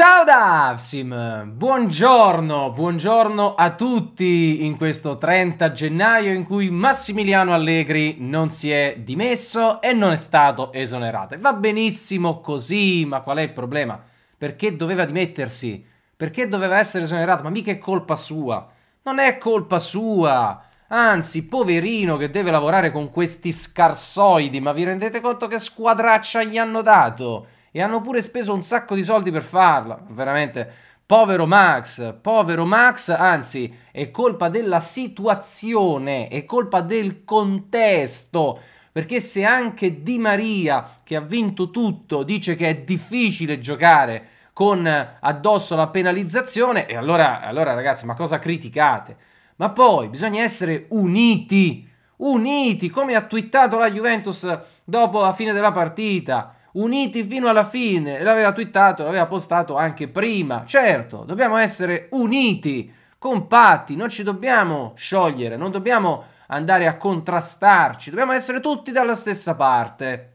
Ciao da Avsim, buongiorno, buongiorno a tutti in questo 30 gennaio in cui Massimiliano Allegri non si è dimesso e non è stato esonerato. E va benissimo così, ma qual è il problema? Perché doveva dimettersi? Perché doveva essere esonerato? Ma mica è colpa sua. Non è colpa sua. Anzi, poverino che deve lavorare con questi scarsoidi, ma vi rendete conto che squadraccia gli hanno dato? E hanno pure speso un sacco di soldi per farla, veramente. Povero Max, povero Max, anzi è colpa della situazione, è colpa del contesto, perché se anche Di Maria, che ha vinto tutto, dice che è difficile giocare con addosso la penalizzazione, e allora, allora ragazzi, ma cosa criticate? Ma poi bisogna essere uniti, uniti, come ha twittato la Juventus dopo la fine della partita uniti fino alla fine. L'aveva twittato, l'aveva postato anche prima. Certo, dobbiamo essere uniti, compatti, non ci dobbiamo sciogliere, non dobbiamo andare a contrastarci, dobbiamo essere tutti dalla stessa parte.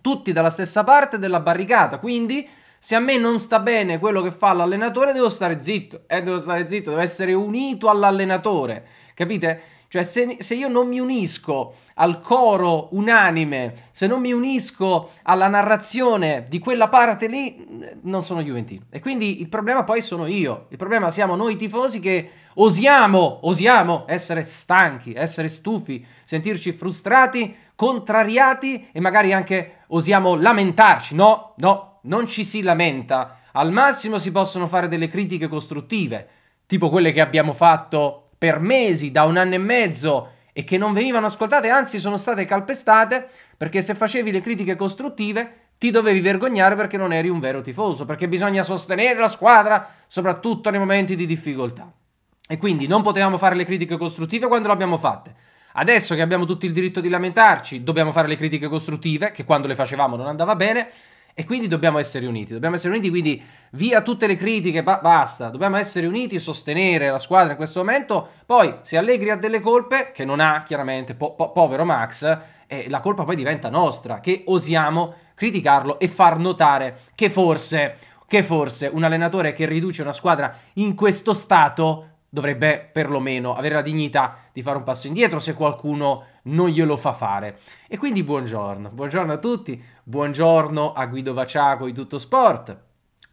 Tutti dalla stessa parte della barricata, quindi se a me non sta bene quello che fa l'allenatore devo stare zitto, eh, devo stare zitto, devo essere unito all'allenatore, capite? Cioè se, se io non mi unisco al coro unanime, se non mi unisco alla narrazione di quella parte lì, non sono Juventino. E quindi il problema poi sono io. Il problema siamo noi tifosi che osiamo, osiamo essere stanchi, essere stufi, sentirci frustrati, contrariati e magari anche osiamo lamentarci. No, no, non ci si lamenta. Al massimo si possono fare delle critiche costruttive, tipo quelle che abbiamo fatto per mesi, da un anno e mezzo, e che non venivano ascoltate, anzi sono state calpestate, perché se facevi le critiche costruttive ti dovevi vergognare perché non eri un vero tifoso, perché bisogna sostenere la squadra, soprattutto nei momenti di difficoltà. E quindi non potevamo fare le critiche costruttive quando le abbiamo fatte. Adesso che abbiamo tutto il diritto di lamentarci, dobbiamo fare le critiche costruttive, che quando le facevamo non andava bene, e quindi dobbiamo essere uniti, dobbiamo essere uniti, quindi via tutte le critiche, ba- basta, dobbiamo essere uniti, sostenere la squadra in questo momento, poi se Allegri ha delle colpe, che non ha chiaramente, po- po- povero Max, eh, la colpa poi diventa nostra, che osiamo criticarlo e far notare che forse, che forse un allenatore che riduce una squadra in questo stato dovrebbe perlomeno avere la dignità di fare un passo indietro se qualcuno non glielo fa fare. E quindi buongiorno, buongiorno a tutti, buongiorno a Guido Vaciago di Tutto Sport,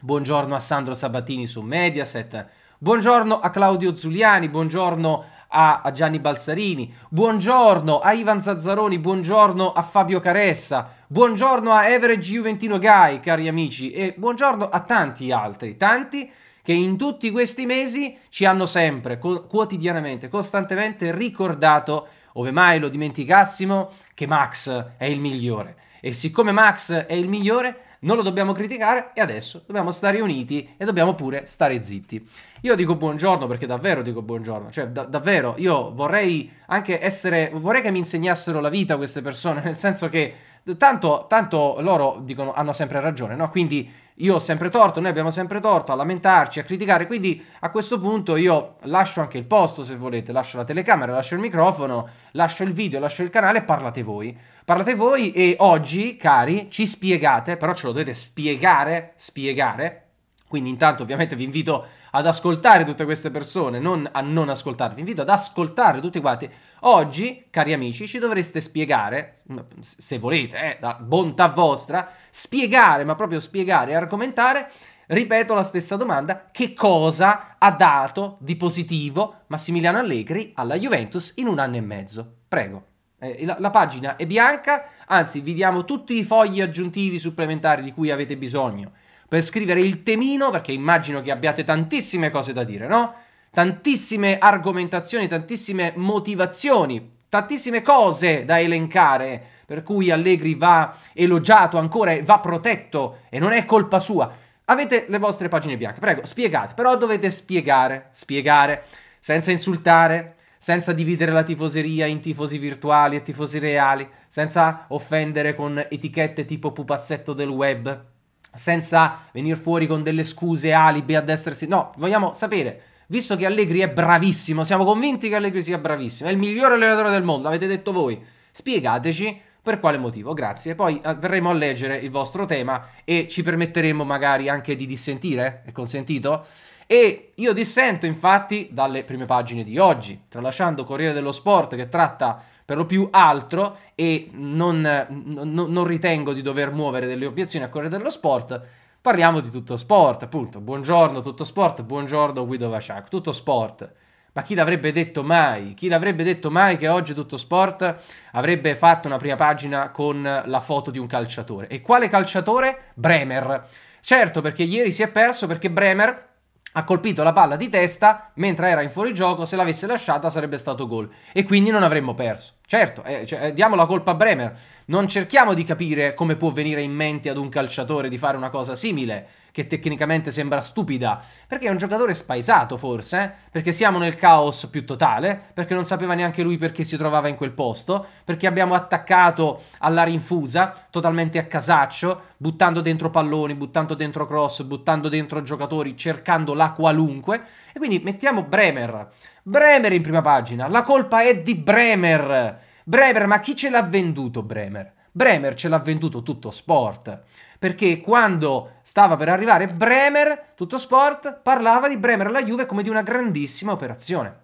buongiorno a Sandro Sabatini su Mediaset, buongiorno a Claudio Zuliani, buongiorno a Gianni Balzarini, buongiorno a Ivan Zazzaroni, buongiorno a Fabio Caressa, buongiorno a Average Juventino Guy, cari amici, e buongiorno a tanti altri, tanti che in tutti questi mesi ci hanno sempre, quotidianamente, costantemente ricordato ove mai lo dimenticassimo, che Max è il migliore. E siccome Max è il migliore, non lo dobbiamo criticare e adesso dobbiamo stare uniti e dobbiamo pure stare zitti. Io dico buongiorno perché davvero dico buongiorno, cioè da davvero io vorrei anche essere, vorrei che mi insegnassero la vita queste persone, nel senso che tanto, tanto loro dicono, hanno sempre ragione, no? quindi io ho sempre torto, noi abbiamo sempre torto a lamentarci, a criticare, quindi a questo punto io lascio anche il posto se volete, lascio la telecamera, lascio il microfono, lascio il video, lascio il canale, parlate voi. Parlate voi e oggi, cari, ci spiegate, però ce lo dovete spiegare, spiegare, quindi intanto ovviamente vi invito a ad ascoltare tutte queste persone, non a non ascoltarvi. Vi invito ad ascoltare tutti quanti. Oggi, cari amici, ci dovreste spiegare, mm, se volete, eh, da bontà vostra, spiegare, ma proprio spiegare e argomentare ripeto la stessa domanda, che cosa ha dato di positivo Massimiliano Allegri alla Juventus in un anno e mezzo? Prego. Eh, la, la, pagina è bianca, anzi vi diamo tutti i fogli aggiuntivi supplementari di cui avete bisogno per scrivere il temino, perché immagino che abbiate tantissime cose da dire, no? Tantissime argomentazioni, tantissime motivazioni, tantissime cose da elencare, per cui Allegri va elogiato ancora e va protetto e non è colpa sua. Avete le vostre pagine bianche, prego, spiegate, però dovete spiegare, spiegare, senza insultare, senza dividere la tifoseria in tifosi virtuali e tifosi reali, senza offendere con etichette tipo pupazzetto del web senza venire fuori con delle scuse alibi ad essersi. No, vogliamo sapere, visto che Allegri è bravissimo, siamo convinti che Allegri sia bravissimo, è il migliore allenatore del mondo, l'avete detto voi, spiegateci per quale motivo, grazie. Poi eh, verremo a leggere il vostro tema e ci permetteremo magari anche di dissentire, è consentito? E io dissento infatti dalle prime pagine di oggi, tralasciando Corriere dello Sport che tratta per lo più altro e non, non, non ritengo di dover muovere delle obiezioni a Corriere dello Sport. Parliamo di tutto sport, appunto. Buongiorno tutto sport, buongiorno Guido Vasciac, tutto sport. Ma chi l'avrebbe detto mai? Chi l'avrebbe detto mai che oggi tutto sport avrebbe fatto una prima pagina con la foto di un calciatore? E quale calciatore? Bremer. Certo, perché ieri si è perso perché Bremer ha colpito la palla di testa mentre era in fuorigioco, se l'avesse lasciata sarebbe stato gol e quindi non avremmo perso. Certo, eh, cioè, eh, diamo la colpa a Bremer. Non cerchiamo di capire come può venire in mente ad un calciatore di fare una cosa simile, che tecnicamente sembra stupida, perché è un giocatore spaesato forse, eh? perché siamo nel caos più totale, perché non sapeva neanche lui perché si trovava in quel posto, perché abbiamo attaccato alla rinfusa, totalmente a casaccio, buttando dentro palloni, buttando dentro cross, buttando dentro giocatori, cercando la qualunque. E quindi mettiamo Bremer Bremer in prima pagina. La colpa è di Bremer. Bremer, ma chi ce l'ha venduto Bremer? Bremer ce l'ha venduto tutto sport. Perché quando stava per arrivare Bremer, tutto sport parlava di Bremer alla Juve come di una grandissima operazione.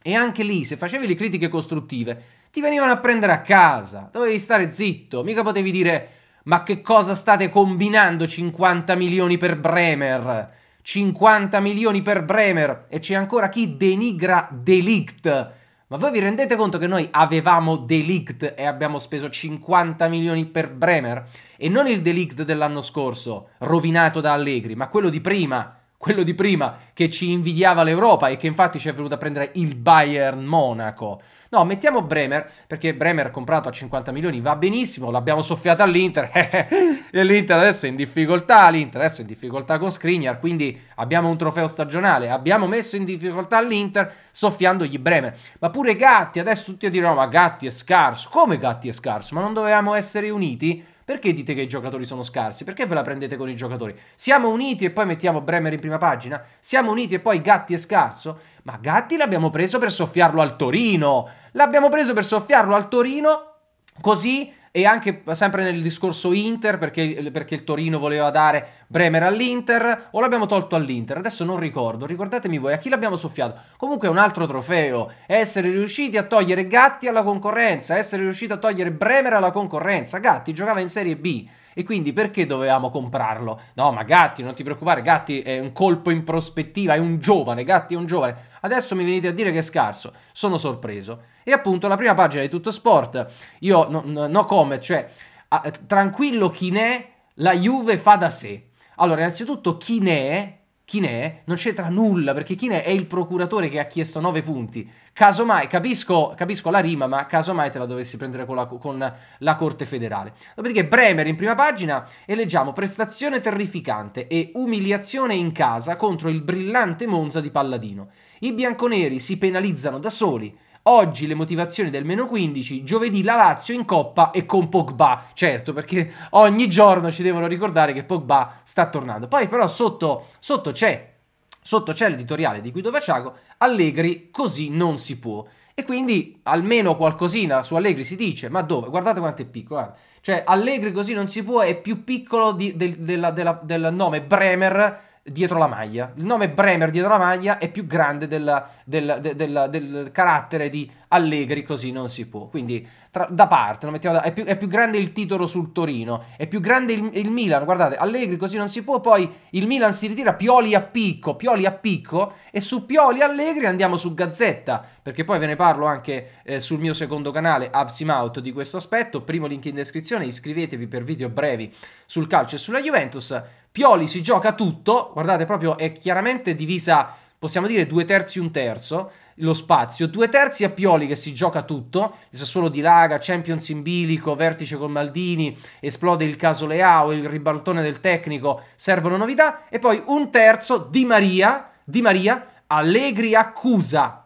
E anche lì, se facevi le critiche costruttive, ti venivano a prendere a casa. Dovevi stare zitto, mica potevi dire ma che cosa state combinando 50 milioni per Bremer? 50 milioni per Bremer e c'è ancora chi denigra Delict. Ma voi vi rendete conto che noi avevamo Delict e abbiamo speso 50 milioni per Bremer? E non il Delict dell'anno scorso, rovinato da Allegri, ma quello di prima, quello di prima che ci invidiava l'Europa e che infatti ci è venuto a prendere il Bayern Monaco. No, mettiamo Bremer, perché Bremer comprato a 50 milioni va benissimo, l'abbiamo soffiato all'Inter, e l'Inter adesso è in difficoltà, l'Inter adesso è in difficoltà con Skriniar, quindi abbiamo un trofeo stagionale, abbiamo messo in difficoltà l'Inter soffiandogli Bremer. Ma pure Gatti, adesso tutti a diranno, ma Gatti è scarso, come Gatti è scarso? Ma non dovevamo essere uniti? Perché dite che i giocatori sono scarsi? Perché ve la prendete con i giocatori? Siamo uniti e poi mettiamo Bremer in prima pagina? Siamo uniti e poi Gatti è scarso? Ma Gatti l'abbiamo preso per soffiarlo al Torino! L'abbiamo preso per soffiarlo al Torino così e anche sempre nel discorso Inter perché, perché il Torino voleva dare Bremer all'Inter o l'abbiamo tolto all'Inter, adesso non ricordo, ricordatemi voi a chi l'abbiamo soffiato. Comunque è un altro trofeo, essere riusciti a togliere Gatti alla concorrenza, essere riusciti a togliere Bremer alla concorrenza. Gatti giocava in Serie B e quindi perché dovevamo comprarlo? No, ma Gatti, non ti preoccupare, Gatti è un colpo in prospettiva, è un giovane, Gatti è un giovane. Adesso mi venite a dire che è scarso. Sono sorpreso. E appunto la prima pagina di tutto sport, io no, no comment, cioè a, tranquillo chi ne la Juve fa da sé. Allora, innanzitutto chi ne chi ne non c'entra nulla perché chi ne è il procuratore che ha chiesto 9 punti. Casomai, capisco, capisco la rima, ma casomai te la dovessi prendere con la, con la, Corte federale. Dopodiché, Bremer in prima pagina e leggiamo prestazione terrificante e umiliazione in casa contro il brillante Monza di Palladino. I bianconeri si penalizzano da soli. Oggi le motivazioni del meno 15, giovedì la Lazio in coppa e con Pogba, certo perché ogni giorno ci devono ricordare che Pogba sta tornando. Poi però sotto, sotto c'è, sotto c'è l'editoriale di Guido Vaciago, Allegri così non si può. E quindi almeno qualcosina su Allegri si dice, ma dove? Guardate quanto è piccolo. Guarda. Eh. Cioè, Allegri così non si può, è più piccolo di, del, della, della, del nome Bremer dietro la maglia. Il nome Bremer dietro la maglia è più grande del, del, del, del carattere di Allegri, così non si può. Quindi tra, da parte, da, è, più, è, più, grande il titolo sul Torino, è più grande il, il, Milan, guardate, Allegri così non si può, poi il Milan si ritira, Pioli a picco, Pioli a picco, e su Pioli Allegri andiamo su Gazzetta, perché poi ve ne parlo anche eh, sul mio secondo canale, Absimouth, di questo aspetto, primo link in descrizione, iscrivetevi per video brevi sul calcio e sulla Juventus, Pioli si gioca tutto, guardate proprio è chiaramente divisa, possiamo dire due terzi un terzo, lo spazio, due terzi a Pioli che si gioca tutto, il Sassuolo Laga, Champions in bilico, vertice con Maldini, esplode il caso Leao, il ribaltone del tecnico, servono novità, e poi un terzo Di Maria, Di Maria, Allegri accusa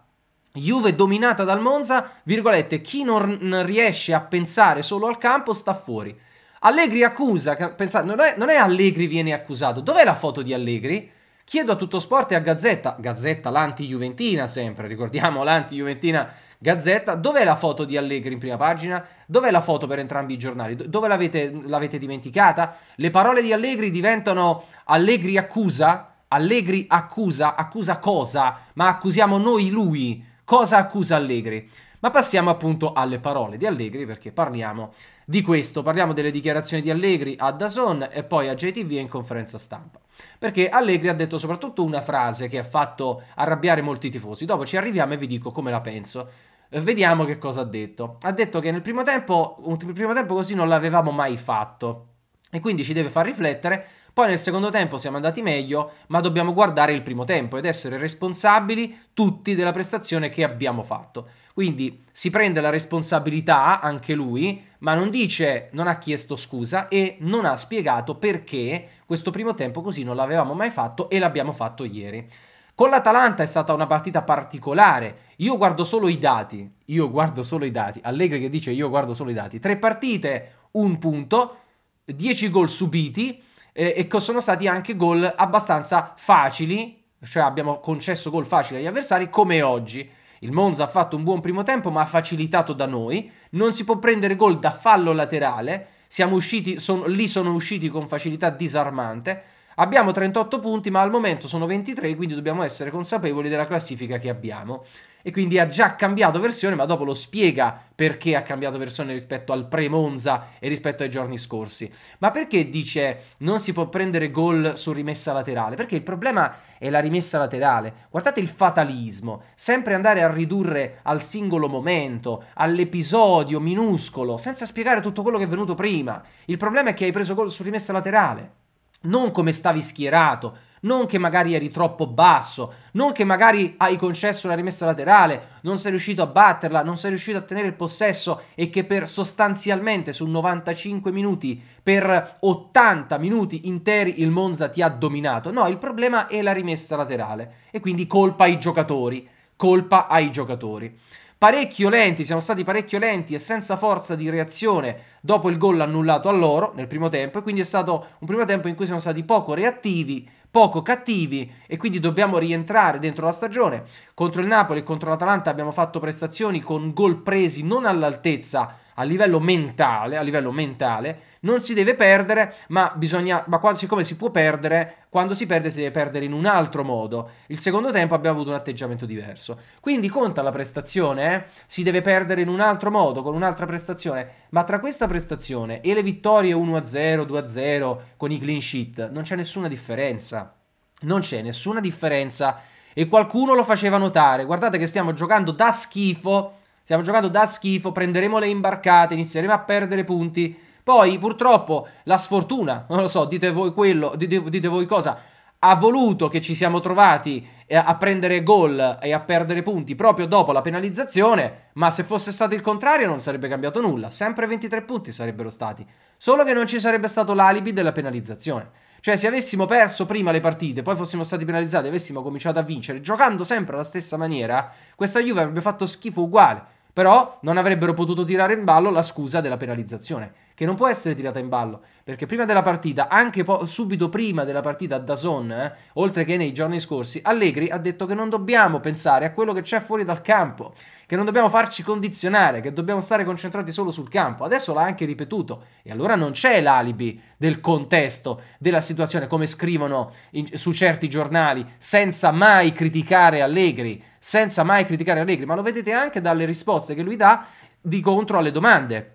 Juve dominata dal Monza, virgolette, chi non riesce a pensare solo al campo sta fuori. Allegri accusa, pensate, non è, non è Allegri viene accusato, dov'è la foto di Allegri? Chiedo a tutto sport e a Gazzetta, Gazzetta l'anti-Juventina sempre, ricordiamo l'anti-Juventina Gazzetta, dov'è la foto di Allegri in prima pagina? Dov'è la foto per entrambi i giornali? Dove l'avete, l'avete dimenticata? Le parole di Allegri diventano Allegri accusa? Allegri accusa? Accusa cosa? Ma accusiamo noi lui? Cosa accusa Allegri? Ma passiamo appunto alle parole di Allegri perché parliamo di questo parliamo delle dichiarazioni di Allegri a Dazon e poi a JTV e in conferenza stampa. Perché Allegri ha detto soprattutto una frase che ha fatto arrabbiare molti tifosi. Dopo ci arriviamo e vi dico come la penso. Eh, vediamo che cosa ha detto. Ha detto che nel primo tempo, un primo tempo così non l'avevamo mai fatto e quindi ci deve far riflettere. Poi nel secondo tempo siamo andati meglio, ma dobbiamo guardare il primo tempo ed essere responsabili tutti della prestazione che abbiamo fatto. Quindi si prende la responsabilità anche lui ma non dice, non ha chiesto scusa e non ha spiegato perché questo primo tempo così non l'avevamo mai fatto e l'abbiamo fatto ieri. Con l'Atalanta è stata una partita particolare. Io guardo solo i dati. Io guardo solo i dati. Allegri che dice io guardo solo i dati. Tre partite, un punto, dieci gol subiti eh, e sono stati anche gol abbastanza facili, cioè abbiamo concesso gol facili agli avversari come oggi. Il Monza ha fatto un buon primo tempo ma ha facilitato da noi non si può prendere gol da fallo laterale, siamo usciti, son, lì sono usciti con facilità disarmante, abbiamo 38 punti ma al momento sono 23, quindi dobbiamo essere consapevoli della classifica che abbiamo e quindi ha già cambiato versione, ma dopo lo spiega perché ha cambiato versione rispetto al pre-Monza e rispetto ai giorni scorsi. Ma perché dice non si può prendere gol su rimessa laterale? Perché il problema è la rimessa laterale. Guardate il fatalismo, sempre andare a ridurre al singolo momento, all'episodio minuscolo, senza spiegare tutto quello che è venuto prima. Il problema è che hai preso gol su rimessa laterale non come stavi schierato, non che magari eri troppo basso, non che magari hai concesso una rimessa laterale, non sei riuscito a batterla, non sei riuscito a tenere il possesso e che per sostanzialmente su 95 minuti, per 80 minuti interi il Monza ti ha dominato. No, il problema è la rimessa laterale e quindi colpa ai giocatori, colpa ai giocatori. Parecchio lenti, siamo stati parecchio lenti e senza forza di reazione dopo il gol annullato a loro nel primo tempo e quindi è stato un primo tempo in cui siamo stati poco reattivi poco cattivi e quindi dobbiamo rientrare dentro la stagione. Contro il Napoli e contro l'Atalanta abbiamo fatto prestazioni con gol presi non all'altezza a livello mentale, a livello mentale non si deve perdere, ma, bisogna, ma quando, siccome si può perdere, quando si perde si deve perdere in un altro modo. Il secondo tempo abbiamo avuto un atteggiamento diverso. Quindi conta la prestazione, eh? si deve perdere in un altro modo, con un'altra prestazione, ma tra questa prestazione e le vittorie 1-0, 2-0 con i clean sheet non c'è nessuna differenza. Non c'è nessuna differenza e qualcuno lo faceva notare. Guardate che stiamo giocando da schifo Stiamo giocando da schifo, prenderemo le imbarcate, inizieremo a perdere punti. Poi purtroppo la sfortuna, non lo so, dite voi quello, dite, dite voi cosa, ha voluto che ci siamo trovati eh, a prendere gol e a perdere punti proprio dopo la penalizzazione, ma se fosse stato il contrario non sarebbe cambiato nulla, sempre 23 punti sarebbero stati, solo che non ci sarebbe stato l'alibi della penalizzazione. Cioè, se avessimo perso prima le partite, poi fossimo stati penalizzati e avessimo cominciato a vincere, giocando sempre alla stessa maniera, questa Juve avrebbe fatto schifo uguale però non avrebbero potuto tirare in ballo la scusa della penalizzazione che non può essere tirata in ballo, perché prima della partita, anche subito prima della partita da Zon, eh, oltre che nei giorni scorsi, Allegri ha detto che non dobbiamo pensare a quello che c'è fuori dal campo, che non dobbiamo farci condizionare, che dobbiamo stare concentrati solo sul campo. Adesso l'ha anche ripetuto e allora non c'è l'alibi del contesto, della situazione, come scrivono in, su certi giornali, senza mai criticare Allegri, senza mai criticare Allegri, ma lo vedete anche dalle risposte che lui dà di contro alle domande.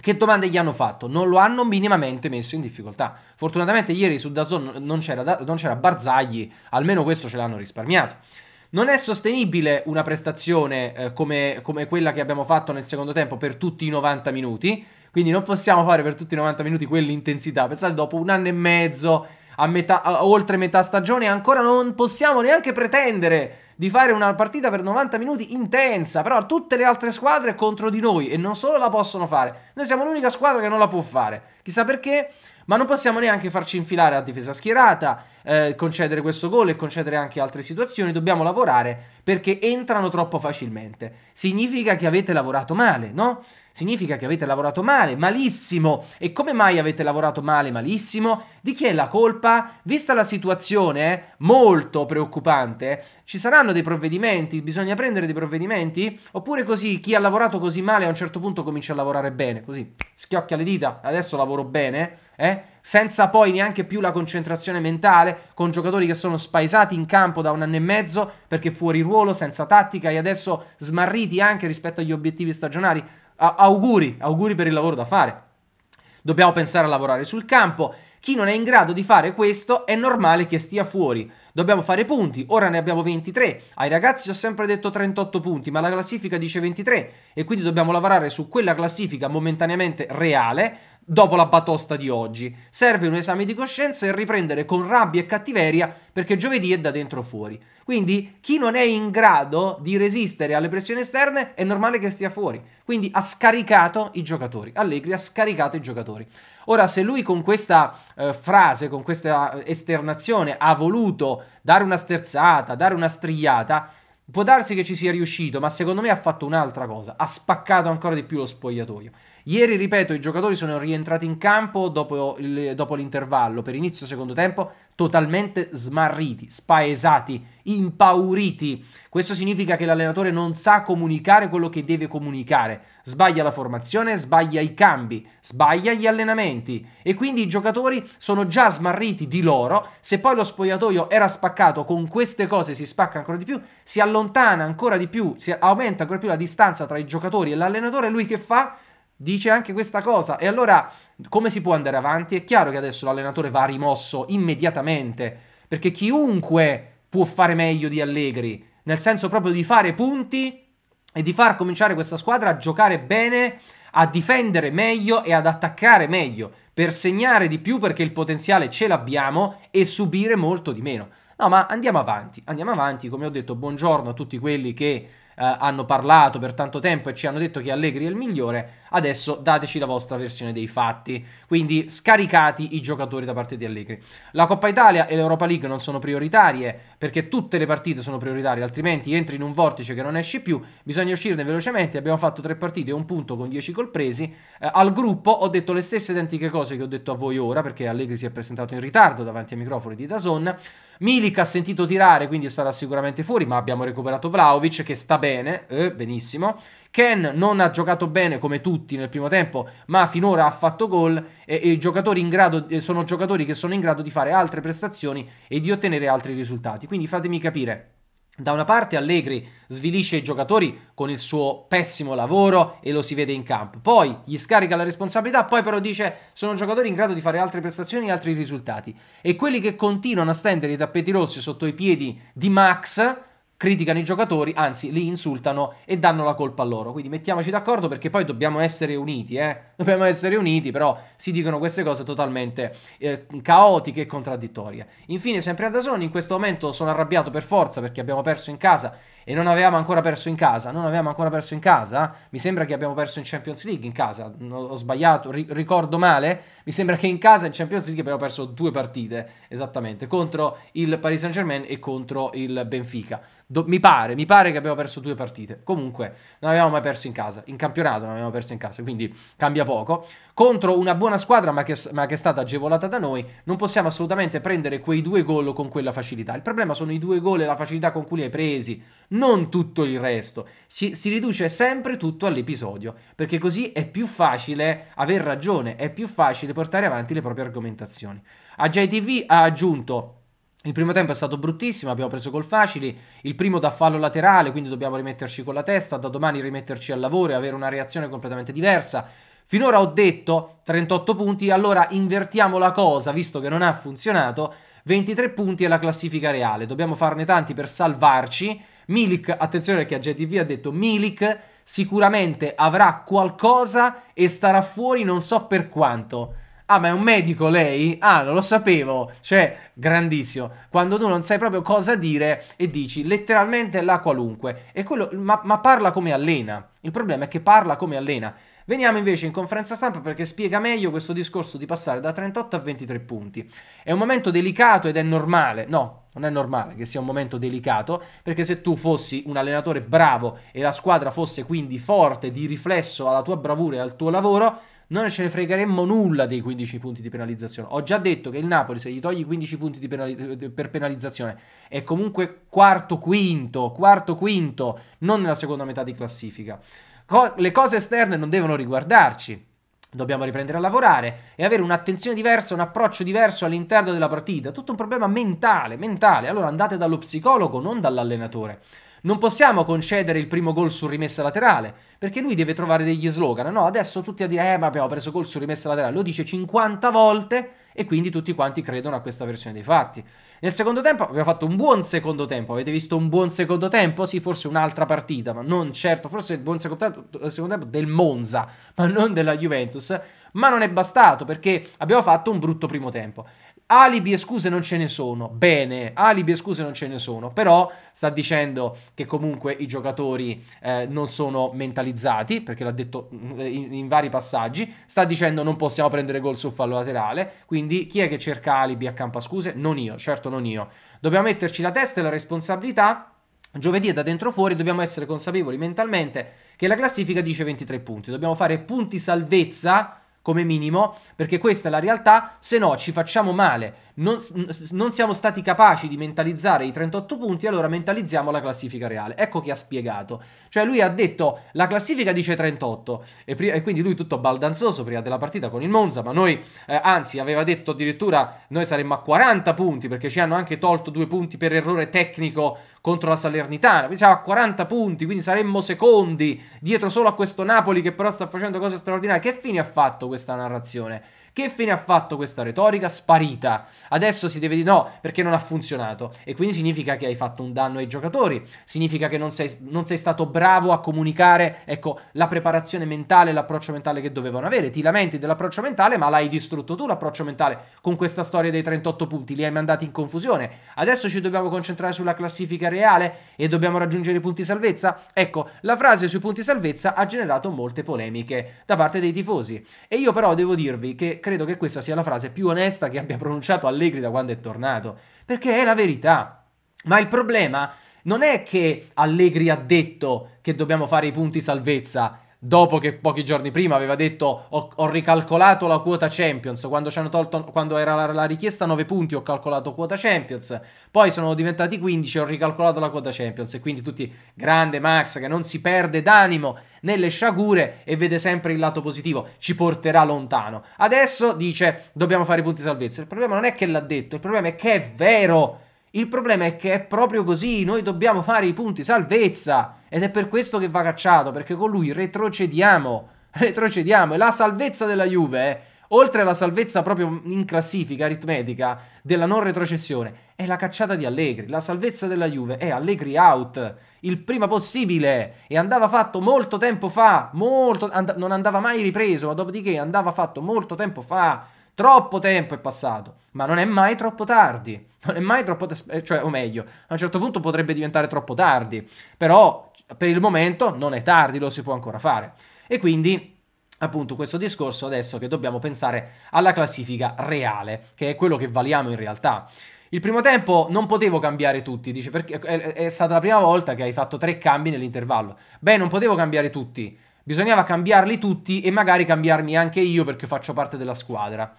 Che domande gli hanno fatto? Non lo hanno minimamente messo in difficoltà. Fortunatamente ieri su Dazon non c'era, non c'era Barzagli, almeno questo ce l'hanno risparmiato. Non è sostenibile una prestazione eh, come, come, quella che abbiamo fatto nel secondo tempo per tutti i 90 minuti. Quindi non possiamo fare per tutti i 90 minuti quell'intensità. Pensate, dopo un anno e mezzo, a metà, a, oltre metà stagione, ancora non possiamo neanche pretendere di fare una partita per 90 minuti intensa, però tutte le altre squadre contro di noi e non solo la possono fare, noi siamo l'unica squadra che non la può fare, chissà perché, ma non possiamo neanche farci infilare a difesa schierata, eh, concedere questo gol e concedere anche altre situazioni, dobbiamo lavorare perché entrano troppo facilmente, significa che avete lavorato male, no? Significa che avete lavorato male, malissimo. E come mai avete lavorato male, malissimo? Di chi è la colpa? Vista la situazione eh, molto preoccupante, ci saranno dei provvedimenti? Bisogna prendere dei provvedimenti? Oppure così chi ha lavorato così male a un certo punto comincia a lavorare bene, così schiocchia le dita, adesso lavoro bene, eh? senza poi neanche più la concentrazione mentale, con giocatori che sono spaesati in campo da un anno e mezzo perché fuori ruolo, senza tattica e adesso smarriti anche rispetto agli obiettivi stagionali a- auguri, auguri per il lavoro da fare. Dobbiamo pensare a lavorare sul campo. Chi non è in grado di fare questo è normale che stia fuori. Dobbiamo fare punti, ora ne abbiamo 23. Ai ragazzi ci ho sempre detto 38 punti, ma la classifica dice 23 e quindi dobbiamo lavorare su quella classifica momentaneamente reale dopo la batosta di oggi. Serve un esame di coscienza e riprendere con rabbia e cattiveria perché giovedì è da dentro fuori. Quindi chi non è in grado di resistere alle pressioni esterne è normale che stia fuori. Quindi ha scaricato i giocatori. Allegri ha scaricato i giocatori. Ora, se lui con questa eh, frase, con questa esternazione ha voluto dare una sterzata, dare una strigliata, può darsi che ci sia riuscito, ma secondo me ha fatto un'altra cosa. Ha spaccato ancora di più lo spogliatoio. Ieri, ripeto, i giocatori sono rientrati in campo dopo, il, dopo l'intervallo per inizio secondo tempo totalmente smarriti, spaesati, impauriti. Questo significa che l'allenatore non sa comunicare quello che deve comunicare, sbaglia la formazione, sbaglia i cambi, sbaglia gli allenamenti e quindi i giocatori sono già smarriti di loro. Se poi lo spogliatoio era spaccato, con queste cose si spacca ancora di più, si allontana ancora di più, si aumenta ancora di più la distanza tra i giocatori e l'allenatore, lui che fa? dice anche questa cosa. E allora come si può andare avanti? È chiaro che adesso l'allenatore va rimosso immediatamente, perché chiunque può fare meglio di Allegri, nel senso proprio di fare punti e di far cominciare questa squadra a giocare bene, a difendere meglio e ad attaccare meglio, per segnare di più perché il potenziale ce l'abbiamo e subire molto di meno. No, ma andiamo avanti, andiamo avanti, come ho detto, buongiorno a tutti quelli che eh, hanno parlato per tanto tempo e ci hanno detto che Allegri è il migliore, adesso dateci la vostra versione dei fatti. Quindi scaricati i giocatori da parte di Allegri. La Coppa Italia e l'Europa League non sono prioritarie perché tutte le partite sono prioritarie, altrimenti entri in un vortice che non esci più, bisogna uscirne velocemente, abbiamo fatto tre partite e un punto con dieci colpresi. Eh, al gruppo ho detto le stesse identiche cose che ho detto a voi ora perché Allegri si è presentato in ritardo davanti ai microfoni di Dazon, Milik ha sentito tirare, quindi sarà sicuramente fuori, ma abbiamo recuperato Vlaovic che sta bene, eh, benissimo. Ken non ha giocato bene come tutti nel primo tempo, ma finora ha fatto gol e, e giocatori grado, sono giocatori che sono in grado di fare altre prestazioni e di ottenere altri risultati. Quindi fatemi capire da una parte Allegri svilisce i giocatori con il suo pessimo lavoro e lo si vede in campo, poi gli scarica la responsabilità, poi però dice sono giocatori in grado di fare altre prestazioni e altri risultati. E quelli che continuano a stendere i tappeti rossi sotto i piedi di Max criticano i giocatori, anzi li insultano e danno la colpa a loro. Quindi mettiamoci d'accordo perché poi dobbiamo essere uniti, eh? Dobbiamo essere uniti, però si dicono queste cose totalmente eh, caotiche e contraddittorie. Infine, sempre a Dasoni, in questo momento sono arrabbiato per forza perché abbiamo perso in casa e non avevamo ancora perso in casa, non avevamo ancora perso in casa, mi sembra che abbiamo perso in Champions League in casa, ho sbagliato, ri- ricordo male, mi sembra che in casa in Champions League abbiamo perso due partite, esattamente, contro il Paris Saint-Germain e contro il Benfica Do, mi pare, mi pare che abbiamo perso due partite. Comunque, non abbiamo mai perso in casa. In campionato non abbiamo perso in casa, quindi cambia poco. Contro una buona squadra, ma che, ma che è stata agevolata da noi, non possiamo assolutamente prendere quei due gol con quella facilità. Il problema sono i due gol e la facilità con cui li hai presi, non tutto il resto. Si, si riduce sempre tutto all'episodio, perché così è più facile aver ragione, è più facile portare avanti le proprie argomentazioni. A JTV ha aggiunto il primo tempo è stato bruttissimo, abbiamo preso col facili, il primo da fallo laterale, quindi dobbiamo rimetterci con la testa, da domani rimetterci al lavoro e avere una reazione completamente diversa. Finora ho detto 38 punti, allora invertiamo la cosa, visto che non ha funzionato, 23 punti è la classifica reale, dobbiamo farne tanti per salvarci. Milik, attenzione perché a GTV ha detto Milik sicuramente avrà qualcosa e starà fuori non so per quanto. Ah, ma è un medico lei? Ah, non lo sapevo. Cioè, grandissimo. Quando tu non sai proprio cosa dire e dici letteralmente la qualunque. Quello, ma, ma parla come allena. Il problema è che parla come allena. Veniamo invece in conferenza stampa perché spiega meglio questo discorso di passare da 38 a 23 punti. È un momento delicato ed è normale. No, non è normale che sia un momento delicato, perché se tu fossi un allenatore bravo e la squadra fosse quindi forte di riflesso alla tua bravura e al tuo lavoro, non ce ne fregheremmo nulla dei 15 punti di penalizzazione. Ho già detto che il Napoli, se gli togli 15 punti penali- eh, per penalizzazione, è comunque quarto quinto, quarto quinto, non nella seconda metà di classifica. Co- le cose esterne non devono riguardarci. Dobbiamo riprendere a lavorare e avere un'attenzione diversa, un approccio diverso all'interno della partita. Tutto un problema mentale, mentale. Allora andate dallo psicologo, non dall'allenatore. Non possiamo concedere il primo gol su rimessa laterale, perché lui deve trovare degli slogan. No, adesso tutti a dire, eh, ma abbiamo preso gol su rimessa laterale. Lo dice 50 volte e quindi tutti quanti credono a questa versione dei fatti. Nel secondo tempo abbiamo fatto un buon secondo tempo. Avete visto un buon secondo tempo? Sì, forse un'altra partita, ma non certo, forse il buon secondo tempo, eh, secondo tempo del Monza, ma non della Juventus ma non è bastato perché abbiamo fatto un brutto primo tempo alibi e scuse non ce ne sono. Bene, alibi e scuse non ce ne sono, però sta dicendo che comunque i giocatori eh, non sono mentalizzati, perché l'ha detto mm, eh, in, in, vari passaggi, sta dicendo non possiamo prendere gol sul fallo laterale, quindi chi è che cerca alibi a campa scuse? Non io, certo non io. Dobbiamo metterci la testa e la responsabilità. Giovedì è da dentro fuori, dobbiamo essere consapevoli mentalmente che la classifica dice 23 punti, dobbiamo fare punti salvezza come minimo, perché questa è la realtà, se no ci facciamo male non, non, siamo stati capaci di mentalizzare i 38 punti, allora mentalizziamo la classifica reale. Ecco chi ha spiegato. Cioè lui ha detto la classifica dice 38 e, e quindi lui tutto baldanzoso prima della partita con il Monza, ma noi eh, anzi aveva detto addirittura noi saremmo a 40 punti perché ci hanno anche tolto due punti per errore tecnico contro la Salernitana, quindi siamo a 40 punti, quindi saremmo secondi dietro solo a questo Napoli che però sta facendo cose straordinarie. Che fine ha fatto questa narrazione? Che fine ha fatto questa retorica? Sparita. Adesso si deve dire no, perché non ha funzionato. E quindi significa che hai fatto un danno ai giocatori, significa che non sei, non sei stato bravo a comunicare, ecco, la preparazione mentale, l'approccio mentale che dovevano avere. Ti lamenti dell'approccio mentale, ma l'hai distrutto tu l'approccio mentale con questa storia dei 38 punti, li hai mandati in confusione. Adesso ci dobbiamo concentrare sulla classifica reale e dobbiamo raggiungere i punti salvezza? Ecco, la frase sui punti salvezza ha generato molte polemiche da parte dei tifosi. E io però devo dirvi che credo che questa sia la frase più onesta che abbia pronunciato Allegri da quando è tornato, perché è la verità. Ma il problema non è che Allegri ha detto che dobbiamo fare i punti salvezza dopo che pochi giorni prima aveva detto ho, ho ricalcolato la quota Champions, quando, tolto, quando era la, la, richiesta 9 punti ho calcolato quota Champions, poi sono diventati 15 e ho ricalcolato la quota Champions e quindi tutti grande Max che non si perde d'animo nelle sciagure e vede sempre il lato positivo, ci porterà lontano. Adesso dice dobbiamo fare i punti salvezza, il problema non è che l'ha detto, il problema è che è vero il problema è che è proprio così, noi dobbiamo fare i punti salvezza ed è per questo che va cacciato, perché con lui retrocediamo, retrocediamo e la salvezza della Juve, oltre alla salvezza proprio in classifica aritmetica della non retrocessione, è la cacciata di Allegri, la salvezza della Juve è Allegri out il prima possibile e andava fatto molto tempo fa, molto, and non andava mai ripreso, ma dopodiché andava fatto molto tempo fa, troppo tempo è passato, ma non è mai troppo tardi. Non è mai troppo... Eh, cioè, o meglio, a un certo punto potrebbe diventare troppo tardi, però per il momento non è tardi, lo si può ancora fare. E quindi appunto questo discorso adesso che dobbiamo pensare alla classifica reale, che è quello che valiamo in realtà. Il primo tempo non potevo cambiare tutti, dice perché è, stata la prima volta che hai fatto tre cambi nell'intervallo. Beh, non potevo cambiare tutti, bisognava cambiarli tutti e magari cambiarmi anche io perché faccio parte della squadra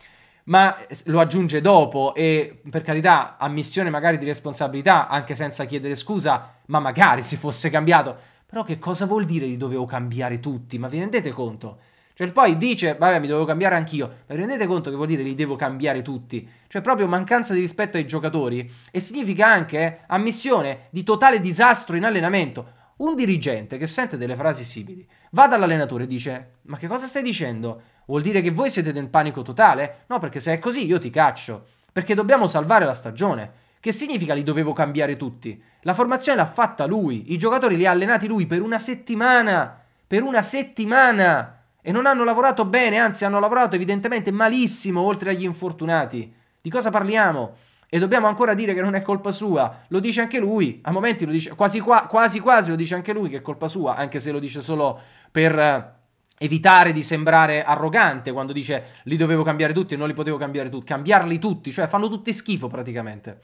ma eh, lo aggiunge dopo e per carità, ammissione magari di responsabilità, anche senza chiedere scusa, ma magari si fosse cambiato. Però che cosa vuol dire li dovevo cambiare tutti? Ma vi rendete conto? Cioè poi dice, vabbè mi dovevo cambiare anch'io, ma vi rendete conto che vuol dire li devo cambiare tutti? Cioè proprio mancanza di rispetto ai giocatori e significa anche ammissione di totale disastro in allenamento. Un dirigente che sente delle frasi simili va dall'allenatore e dice: Ma che cosa stai dicendo? Vuol dire che voi siete nel panico totale? No, perché se è così io ti caccio. Perché dobbiamo salvare la stagione. Che significa li dovevo cambiare tutti? La formazione l'ha fatta lui, i giocatori li ha allenati lui per una settimana. Per una settimana! E non hanno lavorato bene, anzi hanno lavorato evidentemente malissimo oltre agli infortunati. Di cosa parliamo? E dobbiamo ancora dire che non è colpa sua. Lo dice anche lui. A momenti lo dice quasi, qua, quasi, quasi lo dice anche lui che è colpa sua, anche se lo dice solo per eh, evitare di sembrare arrogante quando dice li dovevo cambiare tutti e non li potevo cambiare tutti. Cambiarli tutti, cioè fanno tutti schifo praticamente.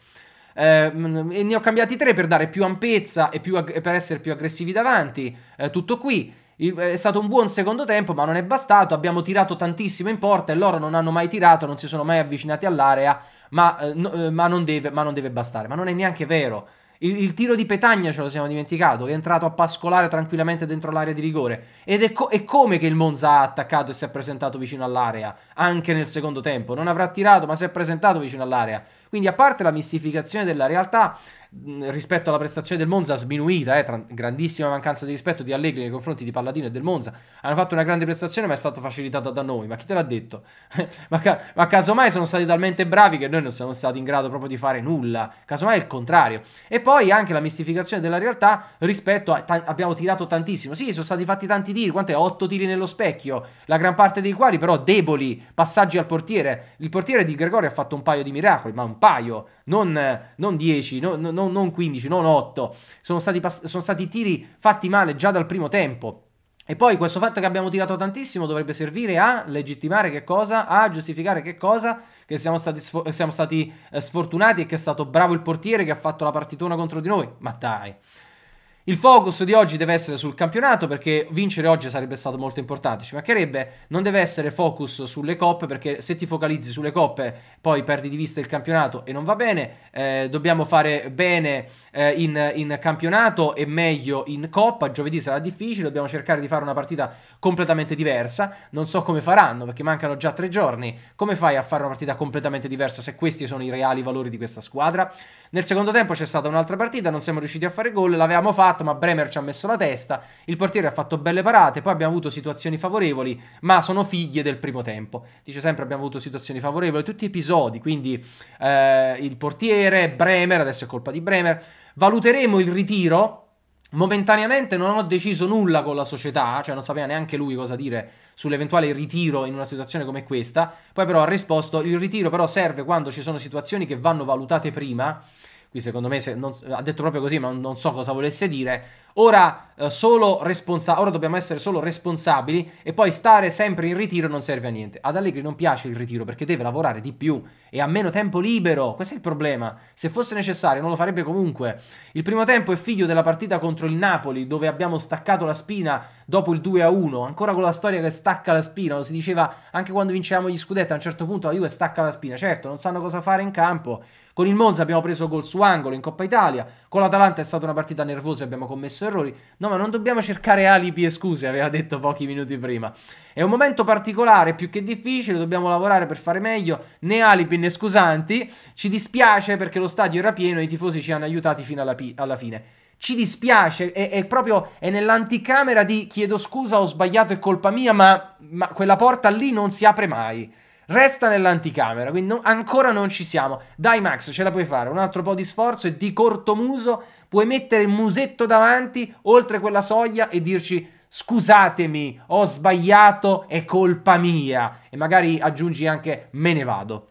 Eh, mm, e ne ho cambiati tre per dare più ampezza e più ag- per essere più aggressivi davanti. Eh, tutto qui. Eh, è stato un buon secondo tempo, ma non è bastato. Abbiamo tirato tantissimo in porta e loro non hanno mai tirato, non si sono mai avvicinati all'area ma, eh, no, eh, ma, non deve, ma non deve bastare. Ma non è neanche vero. Il, il, tiro di Petagna ce lo siamo dimenticato, che è entrato a pascolare tranquillamente dentro l'area di rigore. Ed è, co- è, come che il Monza ha attaccato e si è presentato vicino all'area, anche nel secondo tempo. Non avrà tirato, ma si è presentato vicino all'area. Quindi, a parte la mistificazione della realtà, rispetto alla prestazione del Monza sminuita, eh, tra- grandissima mancanza di rispetto di Allegri nei confronti di Palladino e del Monza. Hanno fatto una grande prestazione, ma è stata facilitata da noi. Ma chi te l'ha detto? ma, ca- ma, casomai sono stati talmente bravi che noi non siamo stati in grado proprio di fare nulla. Casomai è il contrario. E poi anche la mistificazione della realtà rispetto a ta- abbiamo tirato tantissimo. Sì, sono stati fatti tanti tiri, quant'è? 8 tiri nello specchio, la gran parte dei quali però deboli, passaggi al portiere. Il portiere di Gregorio ha fatto un paio di miracoli, ma un paio, non 10, non, non non, non 15, non 8. Sono stati, pass- sono stati tiri fatti male già dal primo tempo. E poi questo fatto che abbiamo tirato tantissimo dovrebbe servire a legittimare che cosa, a giustificare che cosa, che siamo stati, sfo- siamo stati eh, sfortunati e che è stato bravo il portiere che ha fatto la partitona contro di noi. Ma dai. Il focus di oggi deve essere sul campionato perché vincere oggi sarebbe stato molto importante, ci mancherebbe, non deve essere focus sulle coppe perché se ti focalizzi sulle coppe poi perdi di vista il campionato e non va bene, eh, dobbiamo fare bene eh, in, in, campionato e meglio in coppa, giovedì sarà difficile, dobbiamo cercare di fare una partita completamente diversa, non so come faranno perché mancano già tre giorni, come fai a fare una partita completamente diversa se questi sono i reali valori di questa squadra? Nel secondo tempo c'è stata un'altra partita, non siamo riusciti a fare gol, l'avevamo fatto, ma Bremer ci ha messo la testa, il portiere ha fatto belle parate, poi abbiamo avuto situazioni favorevoli, ma sono figlie del primo tempo. Dice sempre abbiamo avuto situazioni favorevoli, tutti episodi, quindi eh, il portiere, Bremer, adesso è colpa di Bremer, valuteremo il ritiro. Momentaneamente non ho deciso nulla con la società, cioè non sapeva neanche lui cosa dire sull'eventuale ritiro in una situazione come questa. Poi però ha risposto, il ritiro però serve quando ci sono situazioni che vanno valutate prima Qui secondo me se non, ha detto proprio così, ma non so cosa volesse dire. Ora, eh, responsa- ora, dobbiamo essere solo responsabili e poi stare sempre in ritiro non serve a niente. Ad Allegri non piace il ritiro perché deve lavorare di più e ha meno tempo libero. Questo è il problema. Se fosse necessario non lo farebbe comunque. Il primo tempo è figlio della partita contro il Napoli dove abbiamo staccato la spina dopo il 2-1. Ancora con la storia che stacca la spina, lo si diceva anche quando vincevamo gli scudetti, a un certo punto la Juve stacca la spina. Certo, non sanno cosa fare in campo con il Monza abbiamo preso gol su angolo in Coppa Italia. Con l'Atalanta è stata una partita nervosa e abbiamo commesso errori. No, ma non dobbiamo cercare alibi e scuse, aveva detto pochi minuti prima. È un momento particolare, più che difficile, dobbiamo lavorare per fare meglio, né alibi né scusanti. Ci dispiace perché lo stadio era pieno e i tifosi ci hanno aiutati fino alla, pi- alla fine ci dispiace, è, è, proprio è nell'anticamera di chiedo scusa, ho sbagliato, è colpa mia, ma, ma quella porta lì non si apre mai. Resta nell'anticamera, quindi no, ancora non ci siamo. Dai Max, ce la puoi fare, un altro po' di sforzo e di corto muso, puoi mettere il musetto davanti, oltre quella soglia e dirci scusatemi, ho sbagliato, è colpa mia. E magari aggiungi anche me ne vado.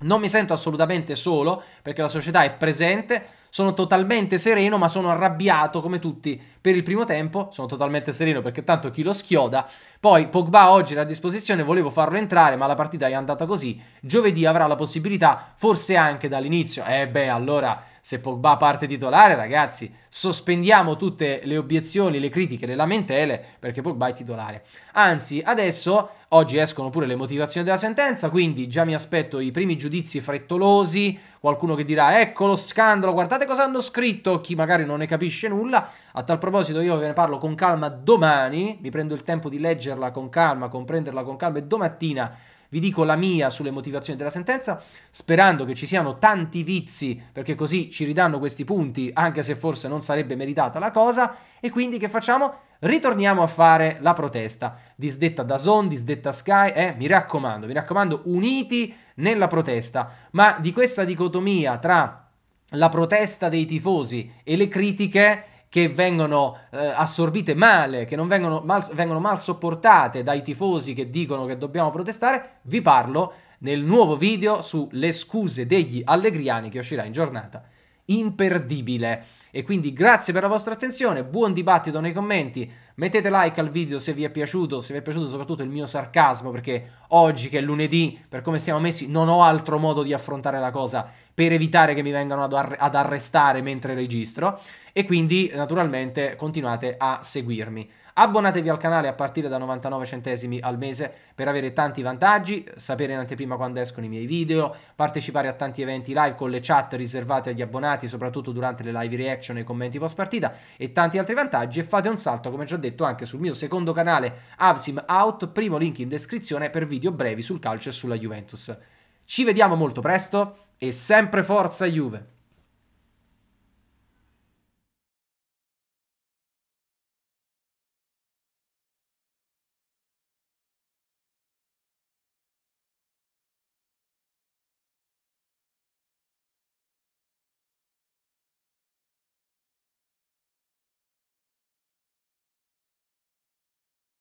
Non mi sento assolutamente solo perché la società è presente, sono totalmente sereno, ma sono arrabbiato come tutti per il primo tempo. Sono totalmente sereno perché tanto chi lo schioda. Poi Pogba oggi era a disposizione, volevo farlo entrare, ma la partita è andata così. Giovedì avrà la possibilità, forse anche dall'inizio. Eh beh, allora se Pogba parte titolare, ragazzi, sospendiamo tutte le obiezioni, le critiche, le lamentele, perché Pogba è titolare. Anzi, adesso, oggi escono pure le motivazioni della sentenza, quindi già mi aspetto i primi giudizi frettolosi, qualcuno che dirà, ecco lo scandalo, guardate cosa hanno scritto, chi magari non ne capisce nulla. A tal proposito io ve ne parlo con calma domani, mi prendo il tempo di leggerla con calma, comprenderla con calma e domattina vi dico la mia sulle motivazioni della sentenza, sperando che ci siano tanti vizi, perché così ci ridanno questi punti, anche se forse non sarebbe meritata la cosa. E quindi che facciamo? Ritorniamo a fare la protesta, disdetta da Zon, disdetta Sky, eh, mi raccomando, mi raccomando, uniti nella protesta, ma di questa dicotomia tra la protesta dei tifosi e le critiche che vengono eh, assorbite male, che non vengono mal, vengono mal sopportate dai tifosi che dicono che dobbiamo protestare, vi parlo nel nuovo video sulle scuse degli allegriani che uscirà in giornata imperdibile. E quindi grazie per la vostra attenzione, buon dibattito nei commenti Mettete like al video se vi è piaciuto, se vi è piaciuto soprattutto il mio sarcasmo, perché oggi che è lunedì, per come siamo messi, non ho altro modo di affrontare la cosa per evitare che mi vengano ad, ar- ad arrestare mentre registro. E quindi naturalmente continuate a seguirmi. Abbonatevi al canale a partire da 99 centesimi al mese per avere tanti vantaggi, sapere in anteprima quando escono i miei video, partecipare a tanti eventi live con le chat riservate agli abbonati, soprattutto durante le live reaction e i commenti post partita e tanti altri vantaggi e fate un salto, come già detto, anche sul mio secondo canale Avsim Out, primo link in descrizione per video brevi sul calcio e sulla Juventus. Ci vediamo molto presto e sempre forza Juve!